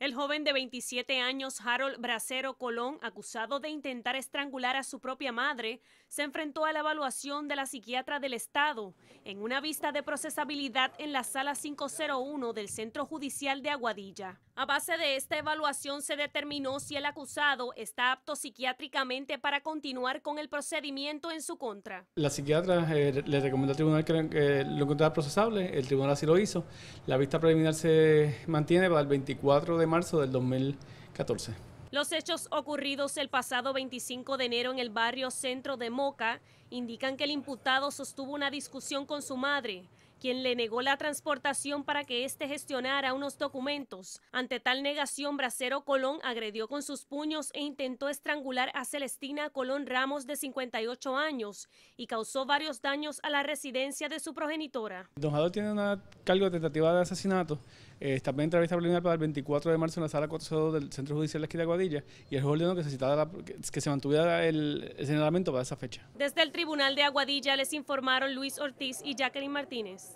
El joven de 27 años, Harold Bracero Colón, acusado de intentar estrangular a su propia madre, se enfrentó a la evaluación de la psiquiatra del Estado en una vista de procesabilidad en la sala 501 del Centro Judicial de Aguadilla. A base de esta evaluación se determinó si el acusado está apto psiquiátricamente para continuar con el procedimiento en su contra. La psiquiatra eh, le recomendó al tribunal que eh, lo encontrara procesable, el tribunal así lo hizo. La vista preliminar se mantiene para el 24 de marzo del 2014. Los hechos ocurridos el pasado 25 de enero en el barrio centro de Moca indican que el imputado sostuvo una discusión con su madre, quien le negó la transportación para que éste gestionara unos documentos. Ante tal negación, Bracero Colón agredió con sus puños e intentó estrangular a Celestina Colón Ramos, de 58 años, y causó varios daños a la residencia de su progenitora. Don Jador tiene una cargo de tentativa de asesinato. Eh, está entrevista preliminar para el 24 de marzo en la sala 402 del Centro Judicial de Esquina Aguadilla, y el juez ordenó que se, que se mantuviera el, el señalamiento para esa fecha. Desde el Tribunal de Aguadilla les informaron Luis Ortiz y Jacqueline Martínez.